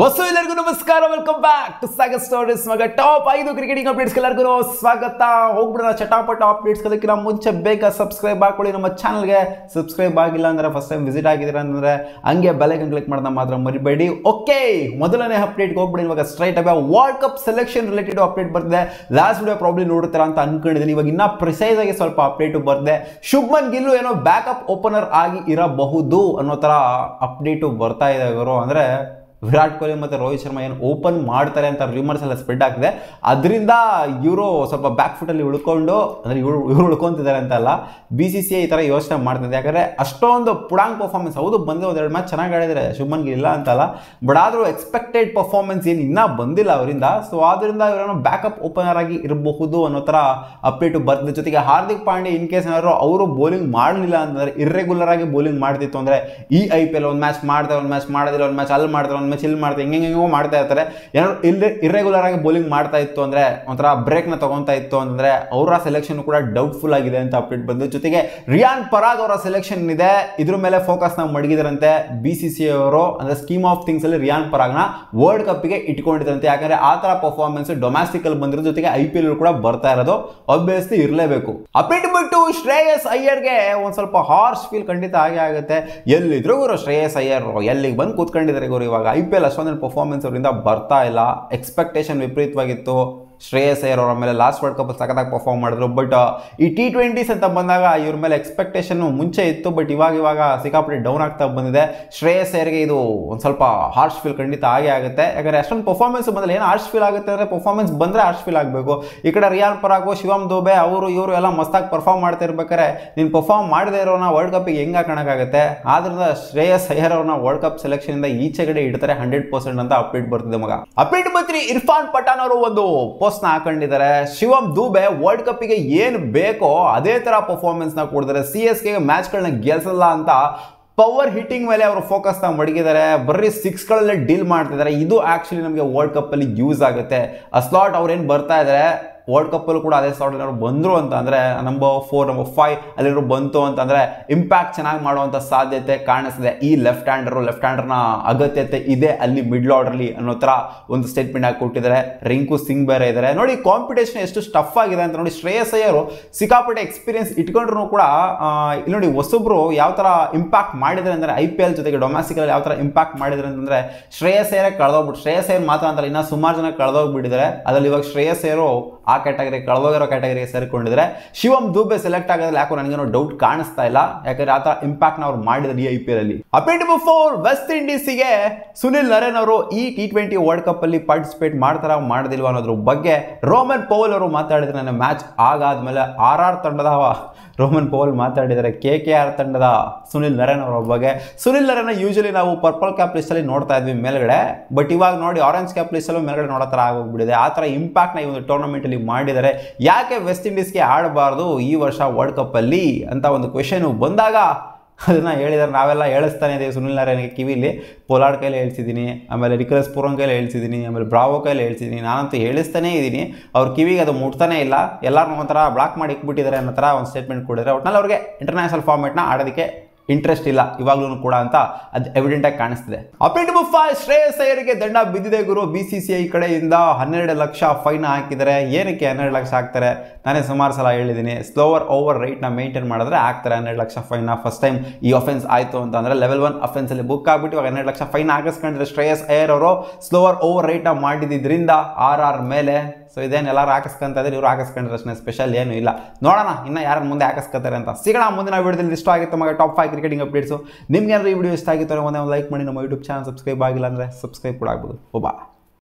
bus ಎಲ್ಲರಿಗೂ ನಮಸ್ಕಾರ welcome back to Sagar stories ಮಗ ಟಾಪ್ ಐದು ಕ್ರಿಕೆಟಿಂಗ್ ಅಪ್ಡೇಟ್ಸ್ ಎಲ್ಲರಿಗೂ ಸ್ವಾಗತ ಹೋಗ್ಬಿಡೋಣ ಚಟಾಪಟ ಅಪ್ಡೇಟ್ಸ್ ಅದಕ್ಕಿಂತ ಮುಂಚೆ ಬೇಗ ಸಬ್ಸ್ಕ್ರೈಬ್ ಹಾಕೊಳ್ಳಿ ನಮ್ಮ ಚಾನಲ್ಗೆ ಸಬ್ಸ್ಕ್ರೈಬ್ ಆಗಿಲ್ಲ ಅಂದ್ರೆ ಫಸ್ಟ್ ಟೈಮ್ ವಿಸಿಟ್ ಆಗಿದ್ದೀರಾ ಅಂದರೆ ಹಂಗೆ ಬೆಲೆಗೆ ಕ್ಲಿಕ್ ಮಾಡೋದ ಮಾತ್ರ ಮರಿಬೇಡಿ ಓಕೆ ಮೊದಲನೇ ಅಪ್ಡೇಟ್ಗೆ ಹೋಗ್ಬಿಡಿ ಇವಾಗ straight away world cup selection related update ಬರ್ತಿದೆ ಲಾಸ್ಟ್ ವಿಡಿಯೋ ಪ್ರಾಬ್ಲಮ್ ನೋಡ್ತೀರಾ ಅಂತ ಅನ್ಕೊಂಡಿದ್ದೀನಿ ಇವಾಗ ಇನ್ನೂ ಪ್ರಿಸೈಸ್ ಆಗಿ ಸ್ವಲ್ಪ ಅಪ್ಡೇಟು ಬರ್ತಿದೆ ಶುಭ್ಮನ್ ಗಿಲ್ಲು ಏನೋ ಬ್ಯಾಕಪ್ ಓಪನರ್ ಆಗಿ ಇರಬಹುದು ಅನ್ನೋ ಥರ ಅಪ್ಡೇಟು ಬರ್ತಾ ಇದೆ ಇವರು ಅಂದರೆ ವಿರಾಟ್ ಕೊಹ್ಲಿ ಮತ್ತು ರೋಹಿತ್ ಶರ್ಮಾ ಏನು ಓಪನ್ ಮಾಡ್ತಾರೆ ಅಂತ ರ್ಯೂಮರ್ಸ್ ಎಲ್ಲ ಸ್ಪ್ರೆಡ್ ಆಗ್ತಿದೆ ಅದರಿಂದ ಇವರು ಸ್ವಲ್ಪ ಬ್ಯಾಕ್ ಫುಟಲ್ಲಿ ಉಳ್ಕೊಂಡು ಅಂದರೆ ಇವರು ಇವರು ಉಳ್ಕೊತಿದ್ದಾರೆ ಅಂತ ಅಲ್ಲ ಬಿ ಸಿ ಸಿ ಐ ಈ ಥರ ಯೋಚನೆ ಮಾಡ್ತಿದೆ ಯಾಕಂದರೆ ಅಷ್ಟೊಂದು ಪುಡಾಂಗ್ ಪರ್ಫಾರ್ಮೆನ್ಸ್ ಹೌದು ಬಂದು ಒಂದೆರಡು ಮ್ಯಾಚ್ ಚೆನ್ನಾಗಿ ಆಡಿದರೆ ಶುಭನ್ಗೆ ಇಲ್ಲ ಅಂತಲ್ಲ ಬಟ್ ಆದರೂ ಎಕ್ಸ್ಪೆಕ್ಟೆಡ್ ಪರ್ಫಾರ್ಮೆನ್ಸ್ ಏನು ಇನ್ನೂ ಬಂದಿಲ್ಲ ಅವರಿಂದ ಸೊ ಆದ್ದರಿಂದ ಇವರನ್ನು ಬ್ಯಾಕಪ್ ಓಪನರ್ ಆಗಿ ಇರಬಹುದು ಅನ್ನೋ ಥರ ಅಪ್ಡೇಟು ಬರ್ತಿದೆ ಜೊತೆಗೆ ಹಾರ್ದಿಕ್ ಪಾಂಡೆ ಇನ್ ಕೇಸ್ ಏನಾದ್ರು ಅವರು ಬೌಲಿಂಗ್ ಮಾಡಲಿಲ್ಲ ಅಂತಂದರೆ ಇರ್ರೆಗ್ಯುಲರ್ ಆಗಿ ಬೌಲಿಂಗ್ ಮಾಡ್ತಿತ್ತು ಅಂದರೆ ಈ ಐ ಪಿ ಎಲ್ ಒಂದು ಮ್ಯಾಚ್ ಮಾಡ್ತಾರೆ ಒಂದು ಮ್ಯಾಚ್ ಮಾಡೋದಿಲ್ಲ ಒಂದು ಮ್ಯಾಚ್ ಅಲ್ಲಿ ಮಾಡ್ತಾರೆ ಒಂದು ಒಮ್ಮೆ ಚಿಲ್ ಮಾಡ್ತಾ ಹಿಂಗೆ ಮಾಡ್ತಾ ಇರ್ತಾರೆ ಏನಾದ್ರು ಇಲ್ಲಿ ಇರ್ರೆಗ್ಯುಲರ್ ಆಗಿ ಬೌಲಿಂಗ್ ಮಾಡ್ತಾ ಇತ್ತು ಅಂದರೆ ಒಂಥರ ನ ತೊಗೊತಾ ಇತ್ತು ಅಂದ್ರೆ ಅವರ ಸೆಲೆಕ್ಷನ್ ಕೂಡ ಡೌಟ್ಫುಲ್ ಆಗಿದೆ ಅಂತ ಅಪ್ಡೇಟ್ ಬಂದು ಜೊತೆಗೆ ರಿಯಾನ್ ಪರಾಗ್ ಅವರ ಸೆಲೆಕ್ಷನ್ ಇದೆ ಇದ್ರ ಮೇಲೆ ಫೋಕಸ್ ನಾವು ಮಡಗಿದ್ರಂತೆ ಬಿ ಸಿ ಸಿ ಅವರು ಅಂದರೆ ಸ್ಕೀಮ್ ಆಫ್ ಥಿಂಗ್ಸ್ ಅಲ್ಲಿ ರಿಯಾನ್ ಪರಾಗ್ನ ವರ್ಲ್ಡ್ ಕಪ್ ಗೆ ಇಟ್ಕೊಂಡಿದ್ರಂತೆ ಯಾಕಂದ್ರೆ ಆ ಥರ ಪರ್ಫಾರ್ಮೆನ್ಸ್ ಡೊಮ್ಯಾಸ್ಟಿಕ್ ಅಲ್ಲಿ ಬಂದಿರೋ ಜೊತೆಗೆ ಐ ಪಿ ಎಲ್ ಕೂಡ ಬರ್ತಾ ಇರೋದು ಅಬ್ವಿಯಸ್ಲಿ ಇರಲೇಬೇಕು ಅಪ್ಡೇಟ್ ಬಿಟ್ಟು ಶ್ರೇಯಸ್ ಅಯ್ಯರ್ ಗೆ ಒಂದು ಸ್ವಲ್ಪ ಹಾರ್ಸ್ ಫೀಲ್ ಖಂಡಿತ ಹಾಗೆ ಆಗುತ್ತೆ ಎಲ್ಲಿದ್ರು ಇವರು ಶ್ರೇಯಸ್ ಅಯ್ಯರ್ ಎಲ್ಲಿಗೆ ಬಂದು ಕೂತ್ಕೊಂಡಿದ್ದಾರೆ ಇವರು ಇವಾಗ ಐ ಪಿ ಎಲ್ ಅಷ್ಟೊಂದು ಪರ್ಫಾರ್ಮೆನ್ಸ್ ಅವರಿಂದ ಬರ್ತಾ ಇಲ್ಲ ಎಕ್ಸ್ಪೆಕ್ಟೇಷನ್ ವಿಪರೀತವಾಗಿತ್ತು ಶ್ರೇಯಸ್ ಅಯ್ಯರ್ ಅವರ ಮೇಲೆ ಲಾಸ್ಟ್ ವರ್ಲ್ಡ್ ಕಪ್ ಸಖತ್ತಾಗಿ ಪರ್ಫಾರ್ಮ್ ಮಾಡಿದ್ರು ಬಟ್ uh, ಈ ಟಿ ಟ್ವೆಂಟೀಸ್ ಅಂತ ಬಂದಾಗ ಇವ್ರ ಮೇಲೆ ಎಕ್ಸ್ಪೆಕ್ಟೇಷನ್ ಮುಂಚೆ ಇತ್ತು ಬಟ್ ಇವಾಗ ಇವಾಗ ಸಿಕ್ಕಾಪಟ್ಟೆ ಡೌನ್ ಆಗ್ತಾ ಬಂದಿದೆ ಶ್ರೇಯಸ್ ಅಯ್ಯರ್ಗೆ ಇದು ಒಂದು ಸ್ವಲ್ಪ ಹಾರ್ಶ್ ಫೀಲ್ ಖಂಡಿತ ಆಗೇ ಆಗುತ್ತೆ ಯಾಕಂದರೆ ಅಷ್ಟೊಂದು ಪರ್ಫಾರ್ಮೆನ್ಸ್ ಬಂದ್ರೆ ಏನು ಹಾರ್ಶ್ ಫೀಲ್ ಆಗುತ್ತೆ ಅಂದರೆ ಪರ್ಫಾರ್ಮೆನ್ಸ್ ಬಂದರೆ ಹಾರ್ಶ್ ಫೀಲ್ ಆಗಬೇಕು ಈ ಕಡೆ ರಿಯಾನ್ ಪರಾಗು ಶಿವಮ್ ದೋಬೆ ಅವರು ಇವರು ಎಲ್ಲ ಮಸ್ತಾಗಿ ಪರ್ಫಾರ್ಮ್ ಮಾಡ್ತಾ ಇರ್ಬೇಕಾರೆ ನೀನು ಪರ್ಫಾರ್ಮ್ ಮಾಡದೇ ಇರೋನ ವರ್ಲ್ಡ್ ಕಪ್ಪಿಗೆ ಹೆಂಗೆ ಆಗುತ್ತೆ ಆದ್ರಿಂದ ಶ್ರೇಯಸ್ ಅಯ್ಯರ್ ಅವ್ರನ್ನ ವರ್ಲ್ಡ್ ಕಪ್ ಸೆಲೆಕ್ಷನ್ ಇಂದ ಈಚೆಗಡೆ ಇಡ್ತಾರೆ ಹಂಡ್ರೆಡ್ ಪರ್ಸೆಂಟ್ ಅಂತ ಅಪ್ಡೇಟ್ ಬರ್ತಿದೆ ಮಗ ಅಪ್ಡೇಟ್ ಬಂತ್ರಿ ಇರ್ಫಾನ್ ಪಠಾನ್ ಅವರು ಒಂದು ಫೋಕಸ್ನ ಹಾಕೊಂಡಿದ್ದಾರೆ ಶಿವಮ್ ದೂಬೆ ವರ್ಲ್ಡ್ ಕಪ್ಪಿಗೆ ಏನು ಬೇಕೋ ಅದೇ ಥರ ಪರ್ಫಾರ್ಮೆನ್ಸ್ನ ಕೊಡ್ತಾರೆ ಸಿ ಎಸ್ ಕೆಗೆ ಮ್ಯಾಚ್ಗಳನ್ನ ಗೆಲ್ಸಲ್ಲ ಅಂತ ಪವರ್ ಹಿಟ್ಟಿಂಗ್ ಮೇಲೆ ಅವರು ಫೋಕಸ್ನ ಮಡಗಿದ್ದಾರೆ ಬರೀ ಸಿಕ್ಸ್ಗಳಲ್ಲೇ ಡೀಲ್ ಮಾಡ್ತಿದ್ದಾರೆ ಇದು ಆ್ಯಕ್ಚುಲಿ ನಮಗೆ ವರ್ಲ್ಡ್ ಕಪ್ಪಲ್ಲಿ ಯೂಸ್ ಆಗುತ್ತೆ ಆ ಸ್ಲಾಟ್ ಅವ್ರೇನು ಬರ್ತಾ ಇದ್ದಾರೆ ವರ್ಲ್ಡ್ ಕಪ್ಪಲ್ಲೂ ಕೂಡ ಅದೇ ಸಾರ್ಟ್ ಏನಾದ್ರು ಬಂದರು ಅಂತ ನಂಬರ್ ಫೋರ್ ನಂಬರ್ ಫೈವ್ ಅಲ್ಲಿ ಬಂತು ಅಂತಂದರೆ ಇಂಪ್ಯಾಕ್ಟ್ ಚೆನ್ನಾಗಿ ಮಾಡುವಂಥ ಸಾಧ್ಯತೆ ಕಾಣಿಸ್ತದೆ ಈ ಲೆಫ್ಟ್ ಹ್ಯಾಂಡರು ಲೆಫ್ಟ್ ಹ್ಯಾಂಡರ್ನ ಅಗತ್ಯತೆ ಇದೆ ಅಲ್ಲಿ ಮಿಡ್ಲ್ ಆರ್ಡರ್ಲಿ ಅನ್ನೋ ಥರ ಒಂದು ಸ್ಟೇಟ್ಮೆಂಟ್ ಆಗಿ ಕೊಟ್ಟಿದ್ದಾರೆ ರಿಂಕು ಸಿಂಗ್ ಬೇರೆ ಇದ್ದಾರೆ ನೋಡಿ ಕಾಂಪಿಟೇಷನ್ ಎಷ್ಟು ಸ್ಟಫ್ ಆಗಿದೆ ಅಂತ ನೋಡಿ ಶ್ರೇಯಸ್ ಅಯ್ಯರು ಸಿಕ್ಕಾಪಟ್ಟೆ ಎಕ್ಸ್ಪೀರಿಯನ್ಸ್ ಇಟ್ಕೊಂಡ್ರು ಕೂಡ ಇಲ್ಲಿ ನೋಡಿ ಹೊಸೊಬ್ರು ಯಾವ ಥರ ಇಂಪ್ಯಾಕ್ಟ್ ಮಾಡಿದ್ರೆ ಅಂದರೆ ಐ ಪಿ ಎಲ್ ಜೊತೆಗೆ ಡೊಮ್ಯಾಸ್ಟಿಕಲ್ಲಿ ಯಾವ ಥರ ಇಂಪ್ಯಾಕ್ಟ್ ಮಾಡಿದ್ರೆ ಅಂತಂದರೆ ಶ್ರೇಯಸ್ ಅಯ್ಯರೇ ಕಳೆದೋಗ್ಬಿಟ್ಟು ಶ್ರೇಯಸ್ ಅಯ್ಯರ್ ಮಾತ್ರ ಅಂತಾರೆ ಇನ್ನೂ ಸುಮಾರು ಜನ ಕಳೆದೋಗ್ಬಿಟ್ಟಿದ್ದಾರೆ ಅದರಲ್ಲಿ ಇವಾಗ ಶ್ರೇಯಸ್ ಅಯ್ಯರು ಆ ಕ್ಯಾಟಗರಿ ಕಳೆದೋಗಿರೋ ಕ್ಯಾಟಗರಿಗೆ ಸೇರಿಕೊಂಡಿದ್ರೆ ಶಿವಂ ದುಬೆ ಸೆಲೆಕ್ಟ್ ಆಗೋದ್ರಲ್ಲಿ ಯಾಕೋ ನನಗೇನೋ ಡೌಟ್ ಕಾಣಿಸ್ತಾ ಇಲ್ಲ ಯಾಕಂದ್ರೆ ಆ ಇಂಪ್ಯಾಕ್ಟ್ ನ ಅವ್ರು ಮಾಡಿದ್ರು ಈ ಐ ಪಿ ಎಲ್ ಅಲ್ಲಿ ಫೋರ್ ವೆಸ್ಟ್ ಗೆ ಸುನಿಲ್ ನರೇನ್ ಅವರು ಈ ಟಿ ಟ್ವೆಂಟಿ ವರ್ಲ್ಡ್ ಕಪ್ ಅಲ್ಲಿ ಪಾರ್ಟಿಸಿಪೇಟ್ ಮಾಡ್ತಾರ ಮಾಡ್ದಿಲ್ವಾ ಅನ್ನೋದ್ರ ಬಗ್ಗೆ ರೋಮನ್ ಪೌಲ್ ಅವರು ಮಾತಾಡಿದ್ರೆ ನನ್ನ ಮ್ಯಾಚ್ ಆಗಾದ್ಮೇಲೆ ಆರ್ ಆರ್ ತಂಡದ ರೋಮನ್ ಪೌಲ್ ಮಾತಾಡಿದರೆ ಕೆ ಕೆ ಆರ್ ತಂಡದ ಸುನಿಲ್ ನರೇನ್ ಅವರ ಬಗ್ಗೆ ಸುನಿಲ್ ನರೇನ್ ಯೂಶಲಿ ನಾವು ಪರ್ಪಲ್ ಕ್ಯಾಪ್ ಅಲ್ಲಿ ನೋಡ್ತಾ ಇದ್ವಿ ಮೇಲ್ಗಡೆ ಬಟ್ ಇವಾಗ ನೋಡಿ ಆರೆಂಜ್ ಕ್ಯಾಪ್ ಲಿಸ್ಟಲ್ಲೂ ಮೇಲ್ಗಡೆ ನೋಡೋ ಥರ ಆಗೋಗ್ಬಿಟ್ಟಿದೆ ಆತರ ಥರ ಇಂಪ್ಯಾಕ್ಟ್ನ ಈ ಒಂದು ಟೂರ್ನಮೆಂಟಲ್ಲಿ ಮಾಡಿದ್ದಾರೆ ಯಾಕೆ ವೆಸ್ಟ್ ಇಂಡೀಸ್ಗೆ ಆಡಬಾರ್ದು ಈ ವರ್ಷ ವರ್ಲ್ಡ್ ಕಪ್ಪಲ್ಲಿ ಅಂತ ಒಂದು ಕ್ವೆಶನು ಬಂದಾಗ ಅದನ್ನು ಹೇಳಿದರೆ ನಾವೆಲ್ಲ ಹೇಳಿಸ್ತಾನೆ ಇದ್ದೀವಿ ಸುನಿಲ್ ನಾರಾಯಣಗೆ ಕಿವಿಲಿ ಪೋಲಾಡ್ ಕೈಲಿ ಹೇಳ್ತಿದ್ದೀನಿ ಆಮೇಲೆ ರಿಕಲಸ್ ಪೂರಂ ಕೈಲಿ ಹೇಳ್ತಿದ್ದೀನಿ ಆಮೇಲೆ ಬ್ರಾವೋ ಕೈಲಿ ಹೇಳ್ತಿದ್ದೀನಿ ನಾನಂತೂ ಹೇಳಿಸ್ತಾನೇ ಇದ್ದೀನಿ ಅವ್ರ ಕಿವಿಗೆ ಅದು ಮುಟ್ತಾನೇ ಇಲ್ಲ ಎಲ್ಲರೂ ಒಂಥರ ಬ್ಲಾಕ್ ಮಾಡಿ ಇಕ್ಬಿಟ್ಟಿದ್ದಾರೆ ಅನ್ನೋ ಥರ ಒಂದು ಸ್ಟೇಟ್ಮೆಂಟ್ ಕೊಡಿದ್ರೆ ಒಟ್ನಲ್ಲಿ ಅವ್ರಿಗೆ ಇಂಟರ್ನ್ಯಾಷನಲ್ ಫಾರ್ಮೆಟ್ನ ಆಡೋದಕ್ಕೆ ಇಂಟ್ರೆಸ್ಟ್ ಇಲ್ಲ ಇವಾಗ್ಲೂ ಕೂಡ ಅಂತ ಅದು ಎವಿಡೆಂಟಾಗಿ ಕಾಣಿಸ್ತಿದೆ ಅಪಿಟ್ ಬುಫಾ ಶ್ರೇಯಸ್ ಅಯ್ಯರಿಗೆ ದಂಡ ಬಿದ್ದಿದೆ ಗುರು ಬಿ ಸಿ ಸಿ ಐ ಕಡೆಯಿಂದ ಹನ್ನೆರಡು ಲಕ್ಷ ಫೈನ್ ಹಾಕಿದರೆ ಏನಕ್ಕೆ ಹನ್ನೆರಡು ಲಕ್ಷ ಹಾಕ್ತಾರೆ ನಾನೇ ಸುಮಾರು ಸಲ ಹೇಳಿದ್ದೀನಿ ಸ್ಲೋವರ್ ಓವರ್ ರೈಟ್ನ ಮೇಂಟೈನ್ ಮಾಡಿದ್ರೆ ಹಾಕ್ತಾರೆ ಹನ್ನೆರಡು ಲಕ್ಷ ಫೈನ್ ಫಸ್ಟ್ ಟೈಮ್ ಈ ಅಫೆನ್ಸ್ ಆಯಿತು ಅಂತ ಅಂದರೆ ಲೆವೆಲ್ ಒನ್ ಅಫೆನ್ಸಲ್ಲಿ ಬುಕ್ ಆಗಿಬಿಟ್ಟು ಇವಾಗ ಹನ್ನೆರಡು ಲಕ್ಷ ಫೈನ್ ಹಾಕಿಸ್ಕೊಂಡ್ರೆ ಶ್ರೇಯಸ್ ಅಯ್ಯರ್ ಅವರು ಸ್ಲೋವರ್ ಓವರ್ ರೈಟ್ನ ಮಾಡಿದ್ರಿಂದ ಆರ್ ಆರ್ ಮೇಲೆ ಸೊ ಇದೇನು ಎಲ್ಲರೂ ಹಾಕಿಸ್ಕೊಂತ ಇದ್ರೆ ಇವರು ಹಾಕಿಸ್ಕೊಂಡ್ರೆ ಅಷ್ಟೇ ಸ್ಪೆಷಲ್ ಏನು ಇಲ್ಲ ನೋಡೋಣ ಇನ್ನು ಯಾರ ಮುಂದೆ ಹಾಕಿಸ್ಕೊತಾರೆ ಅಂತ ಸಿಗೋಣ ಮುಂದಿನ ವೀಡಿಯೋದಲ್ಲಿ ಇಷ್ಟ ಆಗಿತ್ತು ಮಗ ಟಾಪ್ ಫೈವ್ ಕ್ರಿಕೆಟಿಂಗ್ ಅಪ್ಡೇಟ್ಸು ನಿಮ್ಗೆ ಏನಾದರೂ ಈ ವಿಡಿಯೋ ಇಷ್ಟ ಆಗಿತ್ತು ಮುಂದೆ ಒಂದು ಲೈಕ್ ಮಾಡಿ ನಮ್ಮ ಯೂಟ್ಯೂಬ್ ಚಾನಲ್ ಸಬ್ಸ್ಕ್ರೈಬ್ ಆಗಿಲ್ಲ ಅಂದರೆ ಸಬ್ಸ್ಕ್ರೈಬ್ ಕೂಡ ಆಗ್ಬೋದು ಒಬ್ಬ